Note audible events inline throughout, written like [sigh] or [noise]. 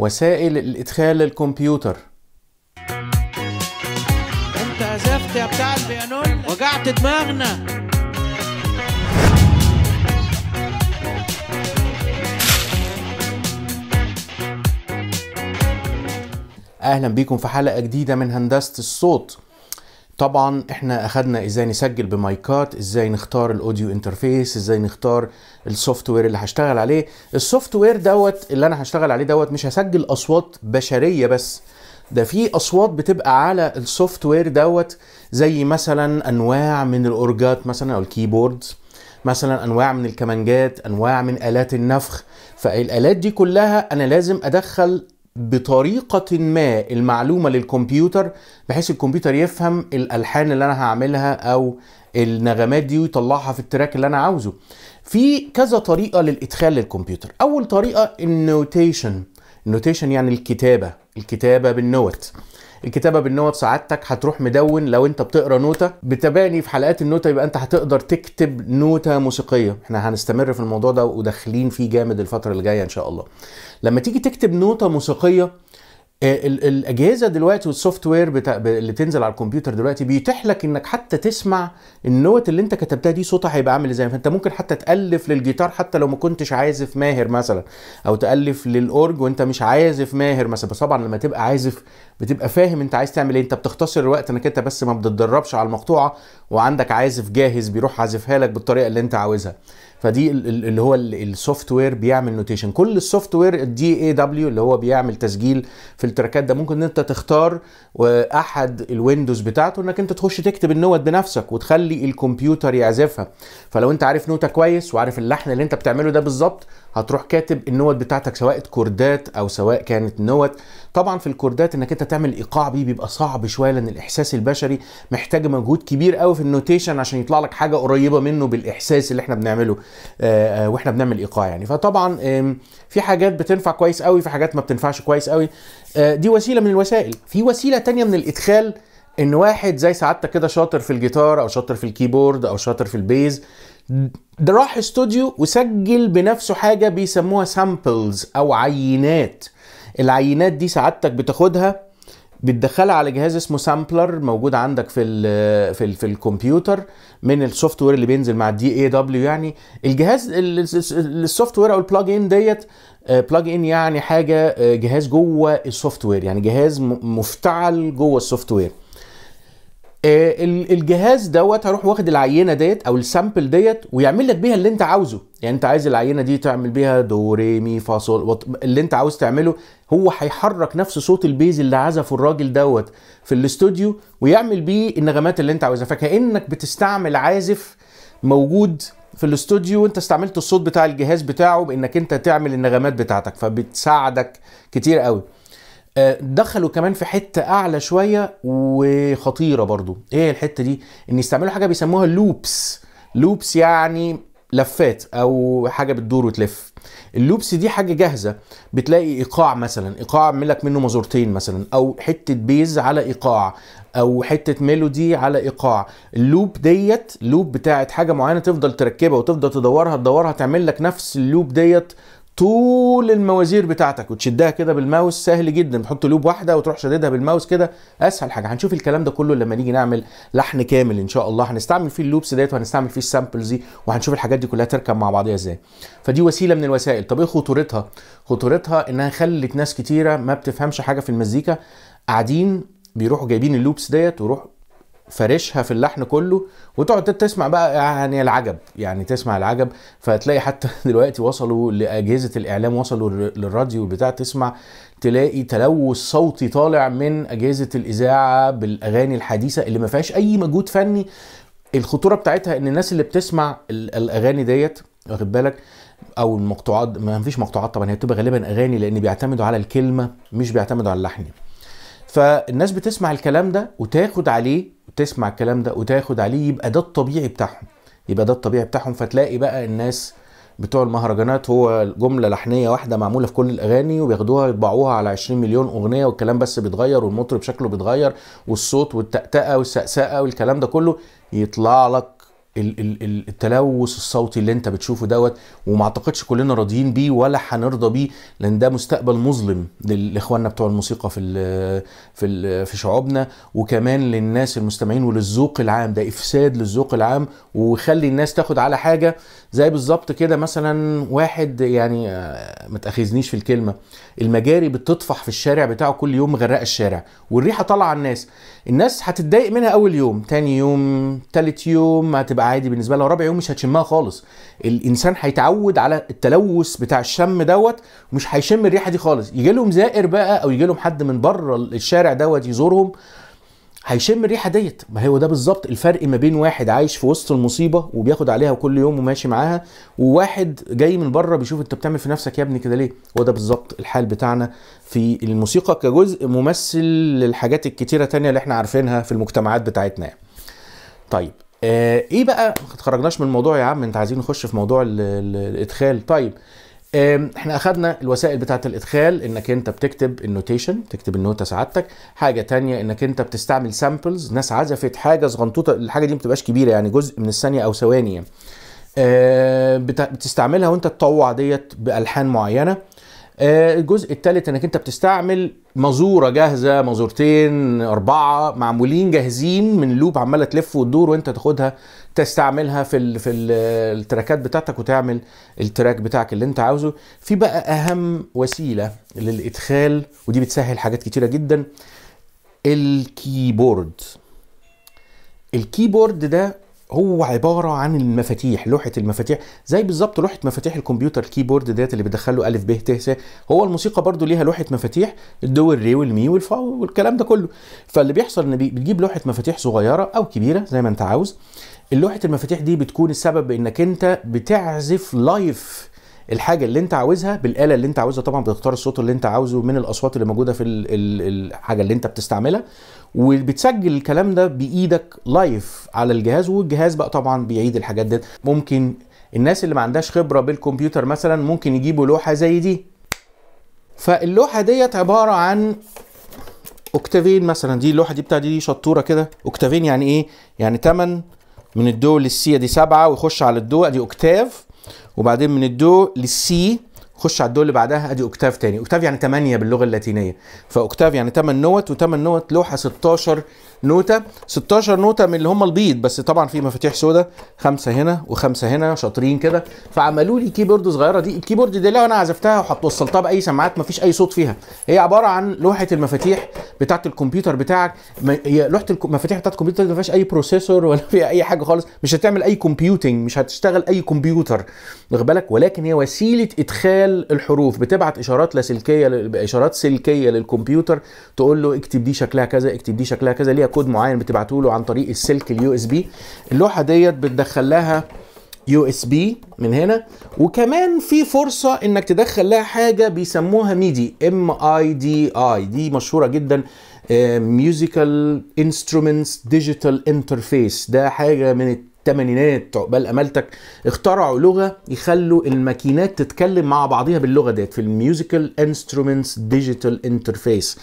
وسائل الإدخال الكمبيوتر أنت عزفت يا بتاع البيانون وجعت دماغنا أهلا بيكم في حلقة جديدة من هندسة الصوت طبعا احنا اخدنا ازاي نسجل بمايكات ازاي نختار الاوديو انترفيس ازاي نختار السوفت وير اللي هشتغل عليه السوفت وير دوت اللي انا هشتغل عليه دوت مش هسجل اصوات بشريه بس ده في اصوات بتبقى على السوفت وير دوت زي مثلا انواع من الاورجات مثلا او الكيبوردز مثلا انواع من الكمانجات انواع من الات النفخ فالالات دي كلها انا لازم ادخل بطريقة ما المعلومة للكمبيوتر بحيث الكمبيوتر يفهم الألحان اللي أنا هعملها أو النغمات دي ويطلعها في التراك اللي أنا عاوزه في كذا طريقة للإدخال للكمبيوتر أول طريقة النوتيشن النوتيشن يعني الكتابة الكتابة بالنوت الكتابه بالنوت سعادتك هتروح مدون لو انت بتقرا نوته بتباني في حلقات النوته يبقى انت هتقدر تكتب نوته موسيقيه احنا هنستمر في الموضوع ده وداخلين فيه جامد الفتره اللي جايه ان شاء الله لما تيجي تكتب نوته موسيقيه آه، الاجهزه دلوقتي والسوفت وير بتاع اللي تنزل على الكمبيوتر دلوقتي بيتيح لك انك حتى تسمع النوت اللي انت كتبتها دي صوتها هيبقى عامل ازاي فانت ممكن حتى تالف للجيتار حتى لو ما كنتش عازف ماهر مثلا او تالف للاورج وانت مش عازف ماهر مثلا بس طبعا لما تبقى عازف بتبقى فاهم انت عايز تعمل ايه انت بتختصر الوقت انك انت بس ما بتتدربش على المقطوعه وعندك عازف جاهز بيروح عازفها لك بالطريقه اللي انت عاوزها فدي اللي هو السوفت وير بيعمل نوتيشن كل السوفت وير الدي اي دبليو اللي هو بيعمل تسجيل في التراكات ده ممكن ان انت تختار احد الويندوز بتاعته انك انت تخش تكتب النوت بنفسك وتخلي الكمبيوتر يعزفها فلو انت عارف نوته كويس وعارف اللحن اللي انت بتعمله ده بالظبط هتروح كاتب النوت بتاعتك سواء كوردات او سواء كانت نوت طبعا في الكوردات انك انت تعمل ايقاع بيه بيبقى صعب شويه لان الاحساس البشري محتاج مجهود كبير قوي في النوتيشن عشان يطلع لك حاجه قريبه منه بالاحساس اللي احنا بنعمله آه، آه، واحنا بنعمل ايقاع يعني فطبعا في حاجات بتنفع كويس قوي في حاجات ما بتنفعش كويس قوي آه، دي وسيله من الوسائل في وسيله تانية من الادخال ان واحد زي سعادتك كده شاطر في الجيتار او شاطر في الكيبورد او شاطر في البيز ده راح استوديو وسجل بنفسه حاجه بيسموها سامبلز او عينات العينات دي سعادتك بتاخدها بتدخلها على جهاز اسمه سامبلر موجود عندك في الـ في الـ في الكمبيوتر من السوفت وير اللي بينزل مع الدي اي دبليو يعني الجهاز السوفت وير او البلاج ان ديت بلاج آه، ان يعني حاجه آه، جهاز جوه السوفت وير يعني جهاز مفتعل جوه السوفت وير آه، الجهاز دوت هروح واخد العينه ديت او السامبل ديت ويعمل لك بيها اللي انت عاوزه يعني انت عايز العينه دي تعمل بيها دو ري مي فا صول اللي انت عاوز تعمله هو هيحرك نفس صوت البيز اللي عزفه الراجل دوت في الاستوديو ويعمل بيه النغمات اللي انت عاوزها فكانك بتستعمل عازف موجود في الاستوديو وانت استعملت الصوت بتاع الجهاز بتاعه بانك انت تعمل النغمات بتاعتك فبتساعدك كتير قوي آه، دخلوا كمان في حته اعلى شويه وخطيره برضو ايه الحته دي ان يستعملوا حاجه بيسموها لوبس لوبس يعني لفات او حاجه بتدور وتلف اللوبس دي حاجه جاهزه بتلاقي ايقاع مثلا ايقاع اعمل لك منه مزورتين مثلا او حته بيز على ايقاع او حته ميلودي على ايقاع اللوب ديت لوب بتاعت حاجه معينه تفضل تركبها وتفضل تدورها تدورها تعمل لك نفس اللوب ديت طول الموازير بتاعتك وتشدها كده بالماوس سهل جدا بتحط لوب واحده وتروح شددها بالماوس كده اسهل حاجه هنشوف الكلام ده كله لما نيجي نعمل لحن كامل ان شاء الله هنستعمل فيه اللوبس ديت وهنستعمل فيه السامبلز دي وهنشوف الحاجات دي كلها تركب مع بعضها ازاي فدي وسيله من الوسائل طب ايه خطورتها خطورتها انها خلت ناس كتيره ما بتفهمش حاجه في المزيكا قاعدين بيروحوا جايبين اللوبس ديت ويروحوا فارشها في اللحن كله وتقعد تسمع بقى يعني العجب يعني تسمع العجب فتلاقي حتى [laughs] دلوقتي وصلوا لاجهزه الاعلام وصلوا للراديو بتاع تسمع تلاقي تلوث صوتي طالع من اجهزه الاذاعه بالاغاني الحديثه اللي ما فيهاش اي مجهود فني الخطوره بتاعتها ان الناس اللي بتسمع الاغاني ديت واخد بالك او المقطوعات ما فيش مقطوعات طبعا هي بتبقى غالبا اغاني لان بيعتمدوا على الكلمه مش بيعتمدوا على اللحن فالناس بتسمع الكلام ده وتاخد عليه تسمع الكلام ده وتاخد عليه يبقى ده الطبيعي بتاعهم يبقى ده الطبيعي بتاعهم فتلاقي بقى الناس بتوع المهرجانات هو جمله لحنيه واحده معموله في كل الاغاني وبياخدوها يطبعوها على 20 مليون اغنيه والكلام بس بيتغير والمطرب شكله بيتغير والصوت والتأتأة والسأسأة والكلام ده كله يطلع لك التلوث الصوتي اللي انت بتشوفه دوت وما اعتقدش كلنا راضيين بيه ولا هنرضى بيه لان ده مستقبل مظلم لاخواننا بتوع الموسيقى في الـ في الـ في شعوبنا وكمان للناس المستمعين وللذوق العام ده افساد للذوق العام ويخلي الناس تاخد على حاجه زي بالظبط كده مثلا واحد يعني آه، ما تاخذنيش في الكلمه المجاري بتطفح في الشارع بتاعه كل يوم غرق الشارع والريحه طالعه على الناس الناس هتتضايق منها اول يوم تاني يوم تالت يوم هتبقى هيبقى عادي بالنسبه لها رابع يوم مش هتشمها خالص الانسان هيتعود على التلوث بتاع الشم دوت ومش هيشم الريحه دي خالص يجي لهم زائر بقى او يجي لهم حد من بره الشارع دوت يزورهم هيشم الريحه ديت ما هو ده بالظبط الفرق ما بين واحد عايش في وسط المصيبه وبياخد عليها كل يوم وماشي معاها وواحد جاي من بره بيشوف انت بتعمل في نفسك يا ابني كده ليه هو ده بالظبط الحال بتاعنا في الموسيقى كجزء ممثل للحاجات الكتيره تانية اللي احنا عارفينها في المجتمعات بتاعتنا يعني. طيب آه ايه بقى ما اتخرجناش من الموضوع يا عم انت عايزين نخش في موضوع الادخال طيب آه احنا اخدنا الوسائل بتاعه الادخال انك انت بتكتب النوتيشن تكتب النوته سعادتك حاجه تانية انك انت بتستعمل سامبلز ناس عزفت حاجه صغنطوطه الحاجه دي ما بتبقاش كبيره يعني جزء من الثانيه او ثواني يعني. آه بتستعملها وانت تطوع ديت بالحان معينه آه، الجزء الثالث انك انت بتستعمل مازوره جاهزه مازورتين اربعه معمولين جاهزين من لوب عماله تلف وتدور وانت تاخدها تستعملها في الـ في الـ التراكات بتاعتك وتعمل التراك بتاعك اللي انت عاوزه في بقى اهم وسيله للادخال ودي بتسهل حاجات كتيره جدا الكيبورد الكيبورد ده هو عباره عن المفاتيح لوحه المفاتيح زي بالظبط لوحه مفاتيح الكمبيوتر الكيبورد ديت اللي بتدخله الف ب ت س هو الموسيقى برضو ليها لوحه مفاتيح الدو والري والمي والفا والكلام ده كله فاللي بيحصل ان بتجيب لوحه مفاتيح صغيره او كبيره زي ما انت عاوز اللوحه المفاتيح دي بتكون السبب إنك انت بتعزف لايف الحاجه اللي انت عاوزها بالاله اللي انت عاوزها طبعا بتختار الصوت اللي انت عاوزه من الاصوات اللي موجوده في الحاجه اللي انت بتستعملها وبتسجل الكلام ده بايدك لايف على الجهاز والجهاز بقى طبعا بيعيد الحاجات دي ممكن الناس اللي ما عندهاش خبره بالكمبيوتر مثلا ممكن يجيبوا لوحه زي دي فاللوحه ديت عباره عن اوكتافين مثلا دي اللوحه دي بتاعتي دي شطوره كده اوكتافين يعني ايه يعني 8 من الدو للسي دي سبعة ويخش على الدو ادي اوكتاف وبعدين من الدو للسي خش على الدول اللي بعدها ادي اوكتاف تاني اوكتاف يعني 8 باللغه اللاتينيه فاوكتاف يعني 8 نوت و8 نوت لوحه 16 نوته 16 نوته من اللي هم البيض بس طبعا في مفاتيح سودا خمسه هنا وخمسه هنا شاطرين كده فعملوا لي كيبورد صغيره دي الكيبورد دي لو انا عزفتها وصلتها باي سماعات مفيش اي صوت فيها هي عباره عن لوحه المفاتيح بتاعه الكمبيوتر بتاعك هي لوحه المفاتيح بتاعه الكمبيوتر ما فيهاش اي بروسيسور ولا [laughs] فيها اي حاجه خالص مش هتعمل اي كومبيوتنج مش هتشتغل اي كمبيوتر واخد بالك ولكن هي وسيله ادخال الحروف بتبعت اشارات لاسلكيه اشارات سلكيه للكمبيوتر تقول له اكتب دي شكلها كذا اكتب دي شكلها كذا ليها كود معين بتبعته له عن طريق السلك اليو اس بي اللوحه ديت بتدخل لها يو اس بي من هنا وكمان في فرصه انك تدخل لها حاجه بيسموها ميدي ام اي دي اي دي مشهوره جدا ميوزيكال انسترومنتس ديجيتال انترفيس ده حاجه من الثمانينات عقبال امالتك اخترعوا لغه يخلوا الماكينات تتكلم مع بعضها باللغه ديت في الميوزيكال انسترومنتس ديجيتال انترفيس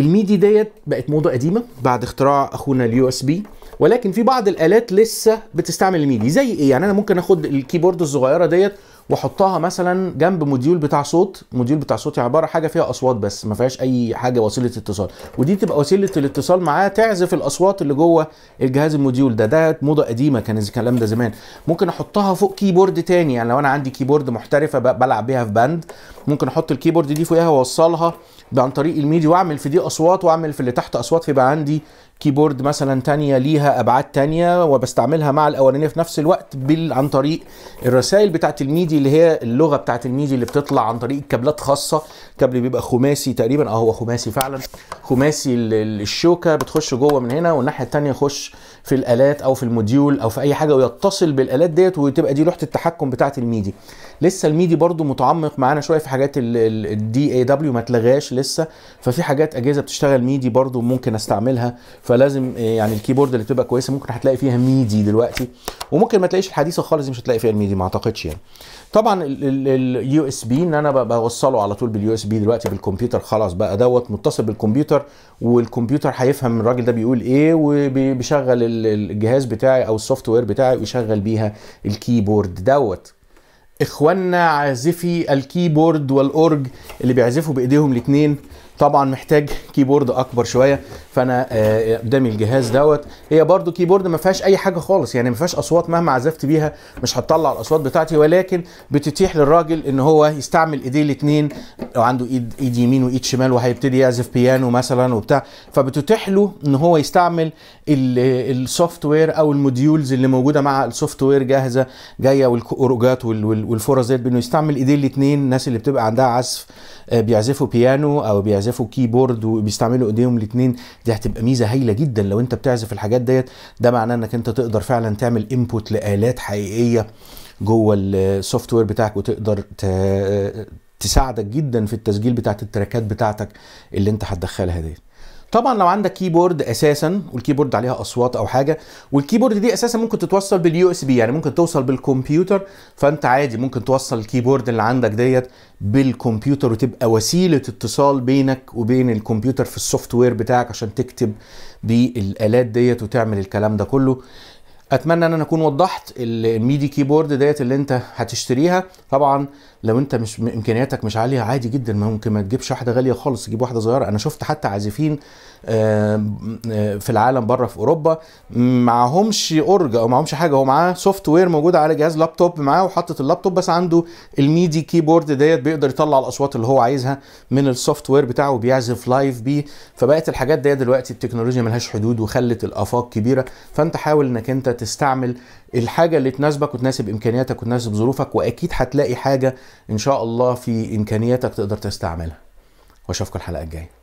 الميدي ديت بقت موضه قديمه بعد اختراع اخونا اليو اس بي ولكن في بعض الالات لسه بتستعمل الميدي زي ايه يعني انا ممكن اخد الكيبورد الصغيره ديت واحطها مثلا جنب موديول بتاع صوت موديول بتاع صوت يعني عباره حاجه فيها اصوات بس ما فيهاش اي حاجه وسيله اتصال ودي تبقى وسيله الاتصال معاه تعزف الاصوات اللي جوه الجهاز الموديول ده ده موضه قديمه كان الكلام ده زمان ممكن احطها فوق كيبورد تاني يعني لو انا عندي كيبورد محترفه بلعب بيها في باند ممكن احط الكيبورد دي فوقها واوصلها عن طريق الميدي واعمل في دي اصوات واعمل في اللي تحت اصوات فيبقى عندي كيبورد مثلا تانية ليها ابعاد تانية وبستعملها مع الاولانيه في نفس الوقت بال... عن طريق الرسائل بتاعت الميدي اللي هي اللغه بتاعت الميدي اللي بتطلع عن طريق كابلات خاصه كابل بيبقى خماسي تقريبا اه هو خماسي فعلا خماسي الشوكه بتخش جوه من هنا والناحيه التانية يخش في الالات او في الموديول او في اي حاجه ويتصل بالالات ديت وتبقى دي لوحه التحكم بتاعت الميدي لسه الميدي برضو متعمق معانا شويه في حاجات الدي اي دبليو ما اتلغاش لسه ففي حاجات اجهزه بتشتغل ميدي برضو ممكن استعملها فلازم آه، يعني الكيبورد اللي بتبقى كويسه ممكن هتلاقي فيها ميدي دلوقتي وممكن ما تلاقيش الحديثه خالص دي مش هتلاقي فيها الميدي ما اعتقدش يعني طبعا اليو اس بي ان انا بوصله على طول باليو اس بي دلوقتي بالكمبيوتر خلاص بقى دوت متصل بالكمبيوتر والكمبيوتر هيفهم الراجل ده بيقول ايه وبيشغل الجهاز بتاعي او السوفت وير بتاعي ويشغل بيها الكيبورد دوت اخواننا عازفي الكيبورد والاورج اللي بيعزفوا بايديهم الاثنين طبعا محتاج كيبورد اكبر شويه فانا آه، قدامي الجهاز دوت هي برده كيبورد ما فيهاش اي حاجه خالص يعني ما فيهاش اصوات مهما عزفت بيها مش هتطلع الاصوات بتاعتي ولكن بتتيح للراجل ان هو يستعمل ايديه الاثنين لو عنده ايد ايد يمين وايد شمال وهيبتدي يعزف بيانو مثلا وبتاع فبتتيح له ان هو يستعمل السوفت وير او الموديولز اللي موجوده مع السوفت وير جاهزه جايه والكروجات والفرص ديت بانه يستعمل ايديه الاثنين الناس اللي بتبقى عندها عزف آه، بيعزفوا بيانو او بيعزفوا بيعزفوا كيبورد وبيستعملوا ايديهم الاثنين دي هتبقى ميزه هايله جدا لو انت بتعزف الحاجات ديت ده معناه انك انت تقدر فعلا تعمل انبوت لالات حقيقيه جوه السوفت وير بتاعك وتقدر تساعدك جدا في التسجيل بتاعت التراكات بتاعتك اللي انت هتدخلها ديت طبعا لو عندك كيبورد اساسا والكيبورد عليها اصوات او حاجه والكيبورد دي اساسا ممكن تتوصل باليو اس بي يعني ممكن توصل بالكمبيوتر فانت عادي ممكن توصل الكيبورد اللي عندك ديت بالكمبيوتر وتبقى وسيله اتصال بينك وبين الكمبيوتر في السوفت وير بتاعك عشان تكتب بالالات ديت وتعمل الكلام ده كله اتمنى ان انا اكون وضحت الميدي كيبورد ديت اللي انت هتشتريها طبعا لو انت مش امكانياتك مش عاليه عادي جدا ممكن ما تجيبش واحده غاليه خالص تجيب واحده صغيره انا شفت حتى عازفين آه، آه، في العالم بره في اوروبا معهمش اورج او معهمش حاجه هو معاه سوفت وير موجود على جهاز لابتوب معاه وحاطط اللابتوب بس عنده الميدي كيبورد ديت بيقدر يطلع الاصوات اللي هو عايزها من السوفت وير بتاعه وبيعزف لايف بيه فبقت الحاجات ديت دلوقتي التكنولوجيا ملهاش حدود وخلت الافاق كبيره فانت حاول انك انت تستعمل الحاجه اللي تناسبك وتناسب امكانياتك وتناسب ظروفك واكيد هتلاقي حاجه ان شاء الله في امكانياتك تقدر تستعملها واشوفكم الحلقه الجايه